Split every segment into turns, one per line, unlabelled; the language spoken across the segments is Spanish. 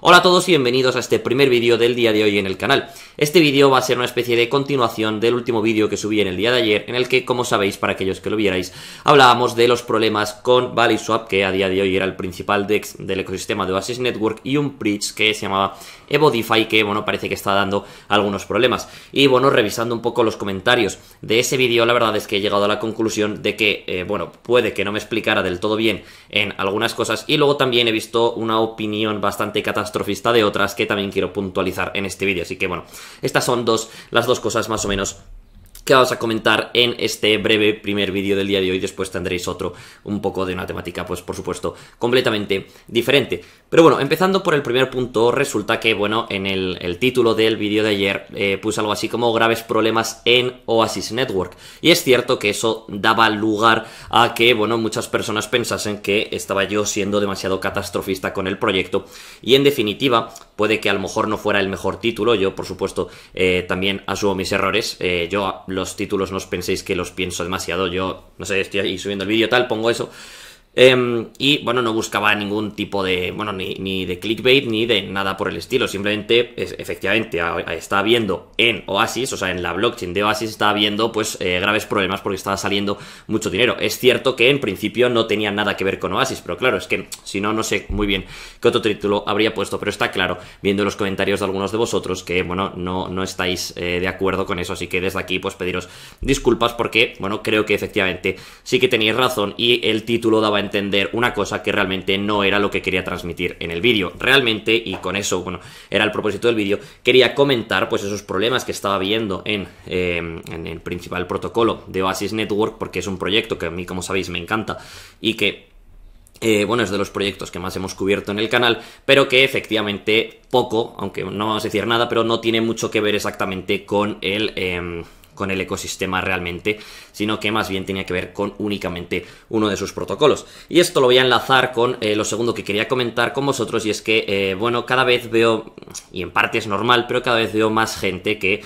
Hola a todos y bienvenidos a este primer vídeo del día de hoy en el canal. Este vídeo va a ser una especie de continuación del último vídeo que subí en el día de ayer, en el que, como sabéis, para aquellos que lo vierais, hablábamos de los problemas con ValleySwap, que a día de hoy era el principal DEX del ecosistema de Oasis Network, y un bridge que se llamaba EvoDeFi, que, bueno, parece que está dando algunos problemas. Y, bueno, revisando un poco los comentarios de ese vídeo, la verdad es que he llegado a la conclusión de que, eh, bueno, puede que no me explicara del todo bien en algunas cosas, y luego también he visto una opinión bastante catastrófica catastrofista de otras que también quiero puntualizar en este vídeo. Así que bueno, estas son dos, las dos cosas más o menos que vamos a comentar en este breve primer vídeo del día de hoy. Después tendréis otro, un poco de una temática, pues por supuesto, completamente diferente. Pero bueno, empezando por el primer punto, resulta que, bueno, en el, título del vídeo de ayer eh, puse algo así como graves problemas en Oasis Network. Y es cierto que eso daba lugar a que, bueno, muchas personas pensasen que estaba yo siendo demasiado catastrofista con el proyecto. Y en definitiva, puede que a lo mejor no fuera el mejor título. Yo, por supuesto, eh, también asumo mis errores. Eh, yo lo los títulos no os penséis que los pienso demasiado. Yo, no sé, estoy ahí subiendo el vídeo, tal, pongo eso. Em, y bueno, no buscaba ningún tipo de, bueno, ni, de clickbait ni de nada por el estilo. Simplemente, es, efectivamente, está viendo en Oasis, o sea, en la blockchain de Oasis, está viendo pues eh, graves problemas porque estaba saliendo mucho dinero. Es cierto que en principio no tenía nada que ver con Oasis, pero claro, es que si no, no sé muy bien qué otro título habría puesto, pero está claro, viendo los comentarios de algunos de vosotros, que bueno, no, no estáis eh, de acuerdo con eso. Así que desde aquí, pues pediros disculpas porque, bueno, creo que efectivamente sí que tenéis razón y el título daba en entender una cosa que realmente no era lo que quería transmitir en el vídeo. Realmente, y con eso, bueno, era el propósito del vídeo, quería comentar pues esos problemas que estaba viendo en, eh, en el principal protocolo de Oasis Network, porque es un proyecto que a mí, como sabéis, me encanta y que eh, bueno, es de los proyectos que más hemos cubierto en el canal, pero que efectivamente poco, aunque no vamos a decir nada, pero no tiene mucho que ver exactamente con el... Em, con el ecosistema realmente, sino que más bien tenía que ver con únicamente uno de sus protocolos. Y esto lo voy a enlazar con eh, lo segundo que quería comentar con vosotros, y es que, eh, bueno, cada vez veo, y en parte es normal, pero cada vez veo más gente que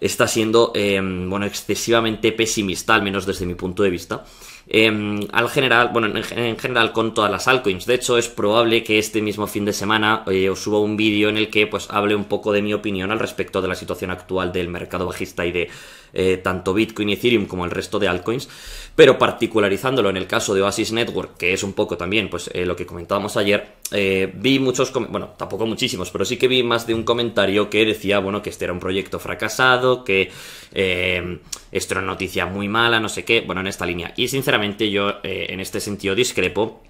está siendo, eh, bueno, excesivamente pesimista, al menos desde mi punto de vista, Em, al general, bueno, en, general con todas las altcoins. De hecho, es probable que este mismo fin de semana eh, os suba un vídeo en el que pues hable un poco de mi opinión al respecto de la situación actual del mercado bajista y de eh, tanto Bitcoin y Ethereum como el resto de altcoins, pero particularizándolo en el caso de Oasis Network, que es un poco también pues eh, lo que comentábamos ayer, vi muchos, bueno, tampoco muchísimos, pero sí que vi más de un comentario que decía, bueno, que este era un proyecto fracasado, que esto era noticia muy mala, no sé qué, bueno, en esta línea. Y sinceramente, yo eh, en este sentido discrepo.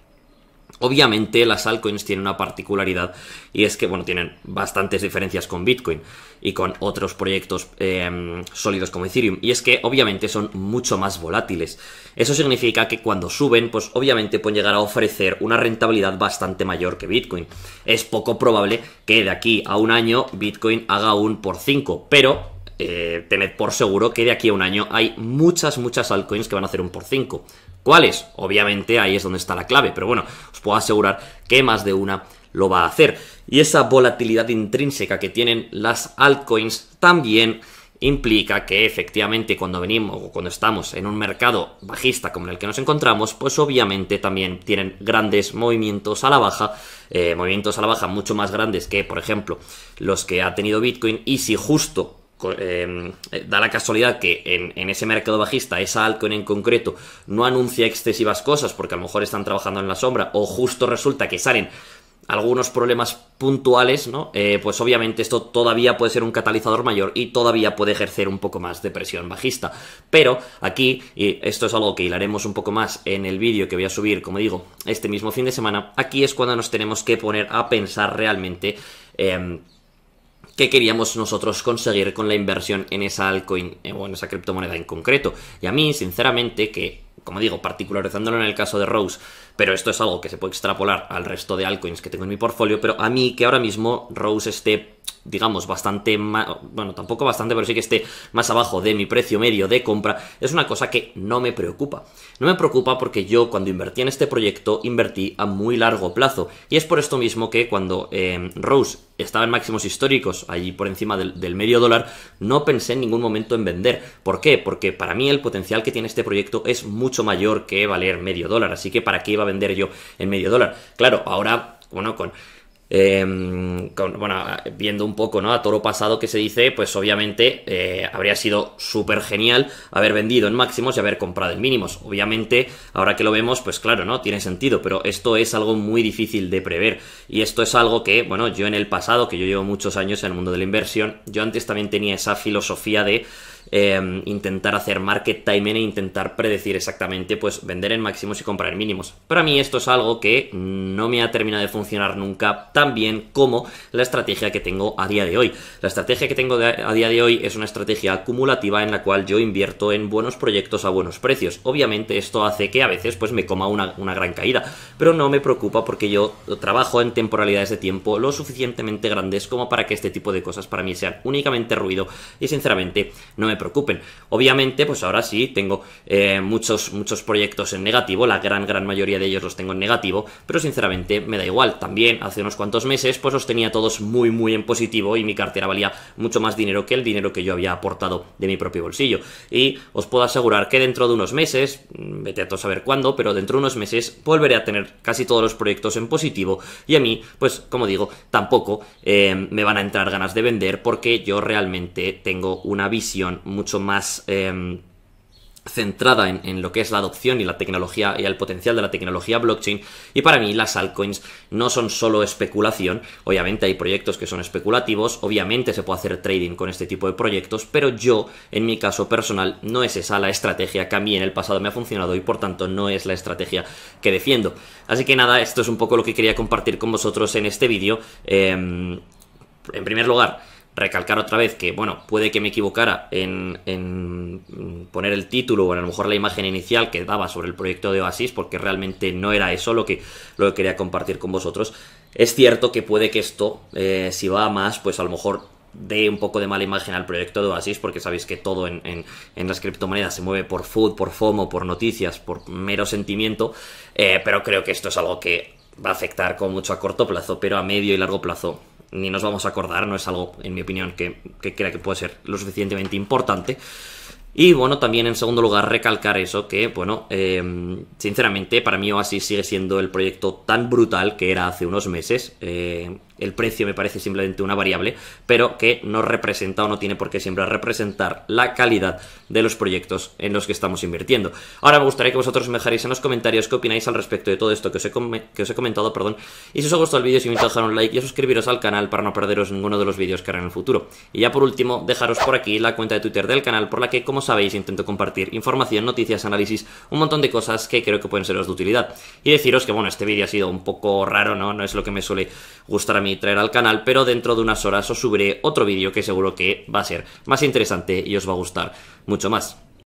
Obviamente las altcoins tienen una particularidad y es que, bueno, tienen bastantes diferencias con Bitcoin y con otros proyectos em, sólidos como Ethereum. Y es que obviamente son mucho más volátiles. Eso significa que cuando suben, pues obviamente pueden llegar a ofrecer una rentabilidad bastante mayor que Bitcoin. Es poco probable que de aquí a un año Bitcoin haga un por 5, pero eh, tened por seguro que de aquí a un año hay muchas, muchas altcoins que van a hacer un por 5. ¿Cuáles? Obviamente ahí es donde está la clave, pero bueno, os puedo asegurar que más de una lo va a hacer. Y esa volatilidad intrínseca que tienen las altcoins también implica que efectivamente cuando venimos o cuando estamos en un mercado bajista como en el que nos encontramos, pues obviamente también tienen grandes movimientos a la baja, eh, movimientos a la baja mucho más grandes que, por ejemplo, los que ha tenido Bitcoin y si justo Em, eh, da la casualidad que en, ese mercado bajista, esa altcoin en concreto, no anuncia excesivas cosas porque a lo mejor están trabajando en la sombra o justo resulta que salen algunos problemas puntuales, ¿no? Eh, pues obviamente esto todavía puede ser un catalizador mayor y todavía puede ejercer un poco más de presión bajista. Pero aquí, y esto es algo que hilaremos un poco más en el vídeo que voy a subir, como digo, este mismo fin de semana, aquí es cuando nos tenemos que poner a pensar realmente... Eh, que queríamos nosotros conseguir con la inversión en esa altcoin eh, o en esa criptomoneda en concreto. Y a mí, sinceramente, que como digo, particularizándolo en el caso de Rose, pero esto es algo que se puede extrapolar al resto de altcoins que tengo en mi portfolio, pero a mí que ahora mismo Rose esté, digamos, bastante, bueno, tampoco bastante, pero sí que esté más abajo de mi precio medio de compra, es una cosa que no me preocupa. No me preocupa porque yo cuando invertí en este proyecto invertí a muy largo plazo, y es por esto mismo que cuando em, Rose estaba en máximos históricos, allí por encima del, medio dólar, no pensé en ningún momento en vender. ¿Por qué? Porque para mí el potencial que tiene este proyecto es muy mucho mayor que valer medio dólar. Así que, ¿para qué iba a vender yo en medio dólar? Claro, ahora, bueno, con. Em, con, bueno, viendo un poco, ¿no? A toro pasado que se dice, pues obviamente eh, habría sido súper genial haber vendido en máximos y haber comprado en mínimos. Obviamente, ahora que lo vemos, pues claro, ¿no? Tiene sentido, pero esto es algo muy difícil de prever. Y esto es algo que, bueno, yo en el pasado, que yo llevo muchos años en el mundo de la inversión, yo antes también tenía esa filosofía de Em, intentar hacer market timing e intentar predecir exactamente, pues vender en máximos y comprar en mínimos. Para mí esto es algo que no me ha terminado de funcionar nunca tan bien como la estrategia que tengo a día de hoy. La estrategia que tengo a día de hoy es una estrategia acumulativa en la cual yo invierto en buenos proyectos a buenos precios. Obviamente esto hace que a veces pues me coma una, una gran caída, pero no me preocupa porque yo trabajo en temporalidades de tiempo lo suficientemente grandes como para que este tipo de cosas para mí sean únicamente ruido y sinceramente no me preocupen. Obviamente, pues ahora sí, tengo eh, muchos, muchos proyectos en negativo, la gran, gran mayoría de ellos los tengo en negativo, pero sinceramente me da igual. También hace unos cuantos meses, pues los tenía todos muy, muy en positivo y mi cartera valía mucho más dinero que el dinero que yo había aportado de mi propio bolsillo. Y os puedo asegurar que dentro de unos meses, mm, vete a saber cuándo, pero dentro de unos meses volveré a tener casi todos los proyectos en positivo y a mí, pues como digo, tampoco eh, me van a entrar ganas de vender porque yo realmente tengo una visión mucho más em, centrada en, lo que es la adopción y la tecnología y el potencial de la tecnología blockchain. Y para mí las altcoins no son solo especulación. Obviamente hay proyectos que son especulativos, obviamente se puede hacer trading con este tipo de proyectos, pero yo, en mi caso personal, no es esa la estrategia que a mí en el pasado me ha funcionado y por tanto no es la estrategia que defiendo. Así que nada, esto es un poco lo que quería compartir con vosotros en este vídeo. Em, en primer lugar, recalcar otra vez que, bueno, puede que me equivocara en, en, poner el título o a lo mejor la imagen inicial que daba sobre el proyecto de Oasis, porque realmente no era eso lo que, lo quería compartir con vosotros. Es cierto que puede que esto, eh, si va a más, pues a lo mejor dé un poco de mala imagen al proyecto de Oasis, porque sabéis que todo en, en, las criptomonedas se mueve por food, por FOMO, por noticias, por mero sentimiento, eh, pero creo que esto es algo que va a afectar como mucho a corto plazo, pero a medio y largo plazo ni nos vamos a acordar, no es algo, en mi opinión, que, crea que puede ser lo suficientemente importante. Y bueno, también en segundo lugar recalcar eso, que bueno, em, sinceramente para mí Oasis sigue siendo el proyecto tan brutal que era hace unos meses. Eh, el precio me parece simplemente una variable, pero que no representa o no tiene por qué siempre representar la calidad de los proyectos en los que estamos invirtiendo. Ahora me gustaría que vosotros me dejarais en los comentarios qué opináis al respecto de todo esto que os he, que os he comentado, perdón, y si os ha gustado el vídeo, si me dejar un like y a suscribiros al canal para no perderos ninguno de los vídeos que haré en el futuro. Y ya por último, dejaros por aquí la cuenta de Twitter del canal, por la que, como sabéis, intento compartir información, noticias, análisis, un montón de cosas que creo que pueden seros de utilidad. Y deciros que, bueno, este vídeo ha sido un poco raro, ¿no? No es lo que me suele gustar a mí traer al canal, pero dentro de unas horas os subiré otro vídeo que seguro que va a ser más interesante y os va a gustar mucho más.